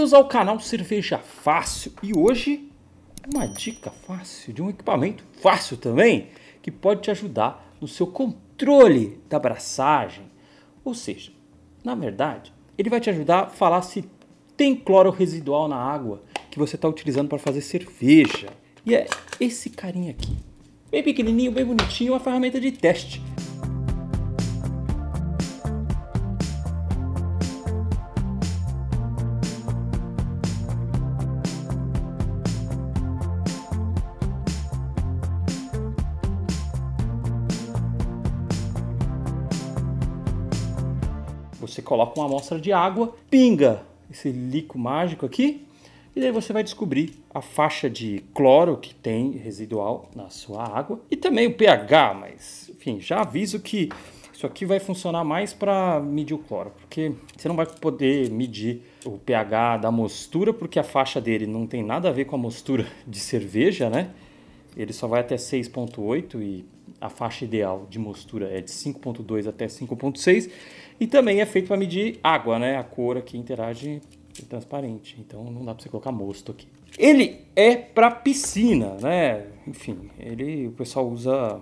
Bem-vindos ao canal Cerveja Fácil e hoje uma dica fácil de um equipamento fácil também que pode te ajudar no seu controle da abraçagem. Ou seja, na verdade, ele vai te ajudar a falar se tem cloro residual na água que você está utilizando para fazer cerveja. E é esse carinha aqui, bem pequenininho, bem bonitinho, uma ferramenta de teste você coloca uma amostra de água, pinga esse líquido mágico aqui, e aí você vai descobrir a faixa de cloro que tem residual na sua água e também o pH, mas enfim, já aviso que isso aqui vai funcionar mais para medir o cloro, porque você não vai poder medir o pH da mostura, porque a faixa dele não tem nada a ver com a mostura de cerveja, né? ele só vai até 6.8 e a faixa ideal de mostura é de 5.2 até 5.6 e também é feito para medir água, né? A cor aqui interage é transparente, então não dá para você colocar mosto aqui. Ele é para piscina, né? Enfim, ele o pessoal usa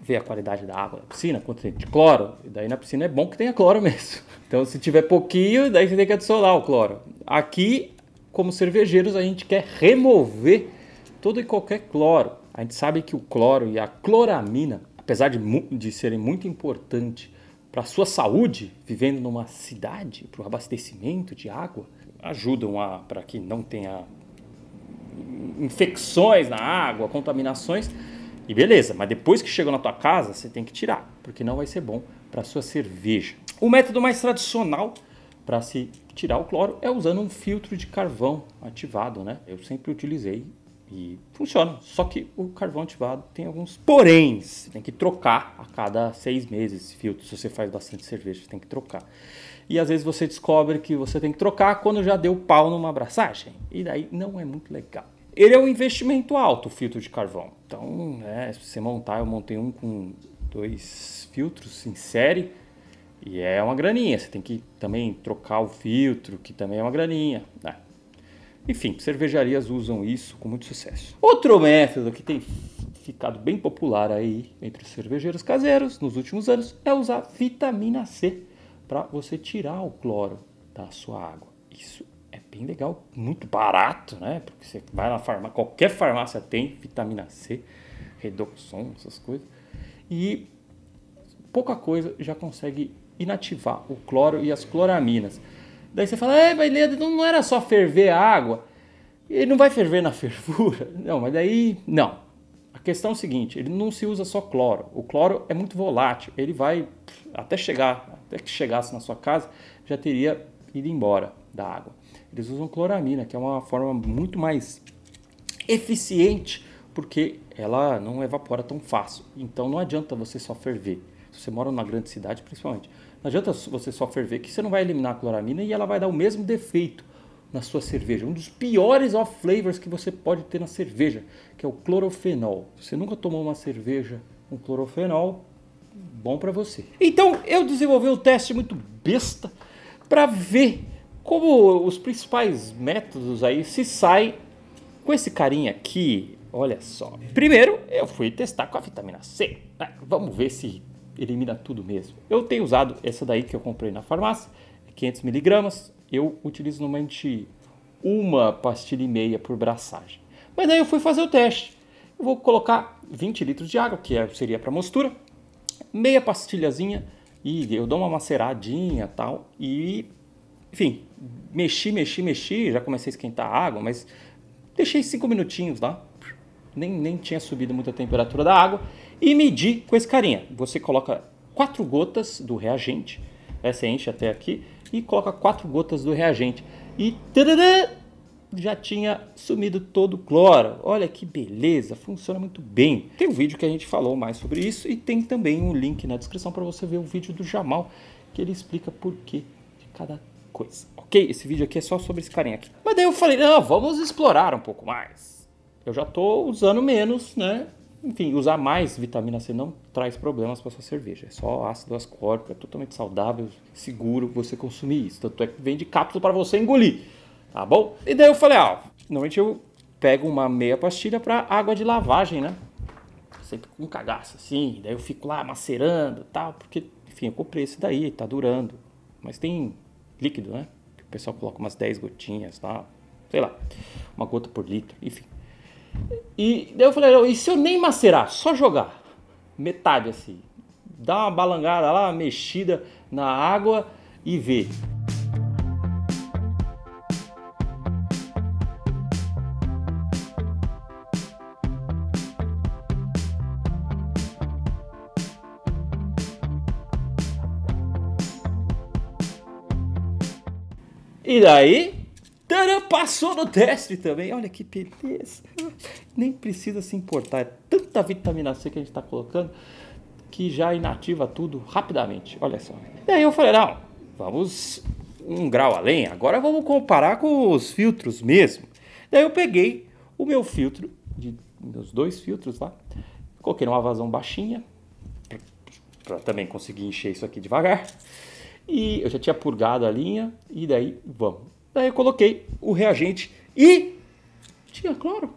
ver a qualidade da água da piscina, quanto tem de cloro. E daí na piscina é bom que tenha cloro mesmo. Então se tiver pouquinho, daí você tem que adicionar o cloro. Aqui, como cervejeiros, a gente quer remover todo e qualquer cloro. A gente sabe que o cloro e a cloramina, apesar de, de serem muito importantes para a sua saúde, vivendo numa cidade, para o abastecimento de água, ajudam para que não tenha infecções na água, contaminações. E beleza, mas depois que chegou na tua casa, você tem que tirar, porque não vai ser bom para sua cerveja. O método mais tradicional para se tirar o cloro é usando um filtro de carvão ativado, né? Eu sempre utilizei e funciona. Só que o carvão ativado tem alguns porém. Você tem que trocar a cada seis meses esse filtro. Se você faz bastante cerveja, você tem que trocar. E às vezes você descobre que você tem que trocar quando já deu pau numa abraçagem. E daí não é muito legal. Ele é um investimento alto, o filtro de carvão. Então, né, se você montar, eu montei um com dois filtros em série. E é uma graninha. Você tem que também trocar o filtro, que também é uma graninha. Né? Enfim, cervejarias usam isso com muito sucesso. Outro método que tem ficado bem popular aí entre os cervejeiros caseiros nos últimos anos é usar vitamina C para você tirar o cloro da sua água. Isso é bem legal, muito barato, né? Porque você vai na farmácia, qualquer farmácia tem vitamina C, redoxon, essas coisas. E pouca coisa já consegue inativar o cloro e as cloraminas. Daí você fala, é, mas então não era só ferver a água. Ele não vai ferver na fervura. Não, mas daí, não. A questão é a seguinte, ele não se usa só cloro. O cloro é muito volátil, ele vai até chegar, até que chegasse na sua casa, já teria ido embora da água. Eles usam cloramina, que é uma forma muito mais eficiente, porque ela não evapora tão fácil. Então não adianta você só ferver. Se você mora numa grande cidade, principalmente, não adianta você só ferver, que você não vai eliminar a cloramina e ela vai dar o mesmo defeito na sua cerveja. Um dos piores off flavors que você pode ter na cerveja, que é o clorofenol. Se você nunca tomou uma cerveja com clorofenol, bom para você. Então eu desenvolvi um teste muito besta para ver como os principais métodos aí se saem com esse carinha aqui. Olha só. Primeiro, eu fui testar com a vitamina C. Né? Vamos ver se elimina tudo mesmo. Eu tenho usado essa daí que eu comprei na farmácia, 500mg, é eu utilizo normalmente uma pastilha e meia por braçagem. Mas aí eu fui fazer o teste. Eu vou colocar 20 litros de água, que é, seria para mostura, meia pastilhazinha e eu dou uma maceradinha tal. E, enfim, mexi, mexi, mexi, já comecei a esquentar a água, mas deixei 5 minutinhos lá nem, nem tinha subido muito a temperatura da água, e medir com esse carinha. Você coloca quatro gotas do reagente, essa você enche até aqui, e coloca quatro gotas do reagente. E já tinha sumido todo o cloro. Olha que beleza, funciona muito bem. Tem um vídeo que a gente falou mais sobre isso e tem também um link na descrição para você ver o vídeo do Jamal, que ele explica por que de cada coisa. Ok? Esse vídeo aqui é só sobre esse carinha aqui. Mas daí eu falei, não, vamos explorar um pouco mais eu já tô usando menos, né? Enfim, usar mais vitamina C não traz problemas para sua cerveja. É só ácido ascórbico, é totalmente saudável, seguro você consumir isso. Tanto é que vem de cápsula para você engolir, tá bom? E daí eu falei, ah, normalmente eu pego uma meia pastilha para água de lavagem, né? Sempre com cagaço assim, daí eu fico lá macerando tal, porque, enfim, eu comprei esse daí, tá durando. Mas tem líquido, né? o pessoal coloca umas 10 gotinhas, tá? sei lá, uma gota por litro, enfim. E daí eu falei, e se eu nem macerar, só jogar? Metade assim. Dá uma balangada lá, uma mexida na água e vê. E daí passou no teste também. Olha que beleza. Nem precisa se importar. É tanta vitamina C que a gente está colocando que já inativa tudo rapidamente. Olha só. Daí eu falei, não, vamos um grau além. Agora vamos comparar com os filtros mesmo. Daí eu peguei o meu filtro, de, meus dois filtros lá, coloquei numa vazão baixinha, para também conseguir encher isso aqui devagar. E eu já tinha purgado a linha, e daí vamos. Daí eu coloquei o reagente e tinha cloro.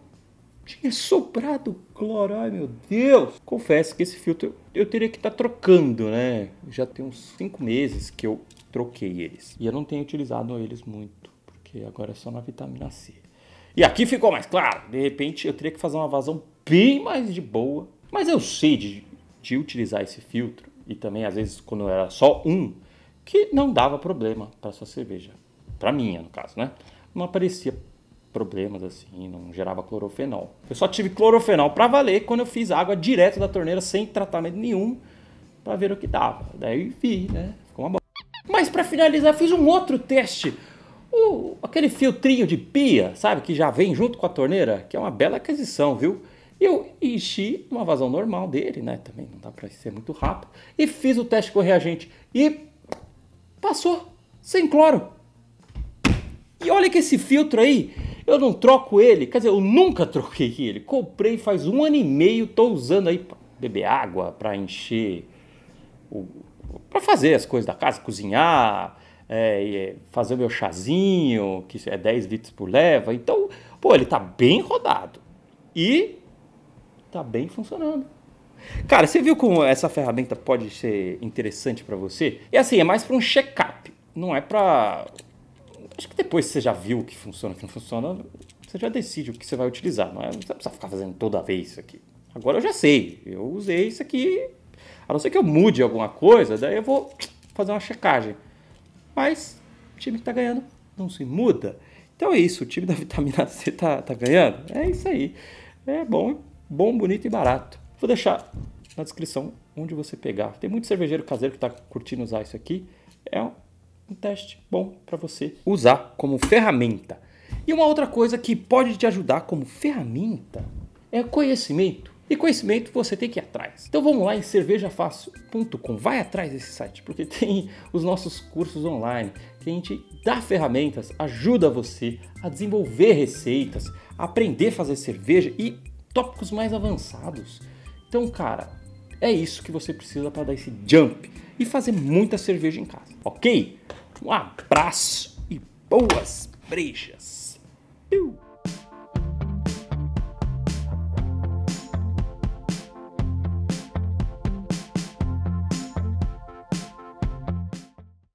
Tinha sobrado cloro. Ai, meu Deus! Confesso que esse filtro eu teria que estar tá trocando, né? Já tem uns 5 meses que eu troquei eles. E eu não tenho utilizado eles muito, porque agora é só na vitamina C. E aqui ficou mais claro. De repente eu teria que fazer uma vazão bem mais de boa. Mas eu sei de, de utilizar esse filtro. E também, às vezes, quando era só um, que não dava problema para sua cerveja para minha no caso, né? Não aparecia problemas assim, não gerava clorofenol. Eu só tive clorofenol para valer quando eu fiz água direto da torneira sem tratamento nenhum para ver o que dava. Daí vi, né? Ficou uma boa. Mas para finalizar, fiz um outro teste. O, aquele filtrinho de pia, sabe, que já vem junto com a torneira, que é uma bela aquisição, viu? Eu enchi uma vazão normal dele, né? Também não dá para ser muito rápido. E fiz o teste com o reagente e passou sem cloro. E olha que esse filtro aí, eu não troco ele, quer dizer, eu nunca troquei ele. Comprei faz um ano e meio, estou usando aí pra beber água, para encher, para fazer as coisas da casa, cozinhar, é, é fazer o meu chazinho, que é 10 litros por leva. Então, pô, ele tá bem rodado e tá bem funcionando. Cara, você viu como essa ferramenta pode ser interessante para você? E é assim, é mais para um check-up, não é para Acho que depois que você já viu o que funciona, o que não funciona, você já decide o que você vai utilizar. Não, é, não precisa ficar fazendo toda vez isso aqui. Agora eu já sei, eu usei isso aqui. A não ser que eu mude alguma coisa, daí eu vou fazer uma checagem. Mas o time que está ganhando não se muda. Então é isso, o time da vitamina C tá, tá ganhando. É isso aí. É bom, bom, bonito e barato. Vou deixar na descrição onde você pegar. Tem muito cervejeiro caseiro que está curtindo usar isso aqui. É um um teste bom para você usar como ferramenta. E uma outra coisa que pode te ajudar como ferramenta é conhecimento. E conhecimento você tem que ir atrás. Então vamos lá em cervejafácil.com. Vai atrás desse site, porque tem os nossos cursos online que a gente dá ferramentas, ajuda você a desenvolver receitas, aprender a fazer cerveja e tópicos mais avançados. Então, cara, é isso que você precisa para dar esse jump e fazer muita cerveja em casa, ok? Um abraço e boas brejas. Piu.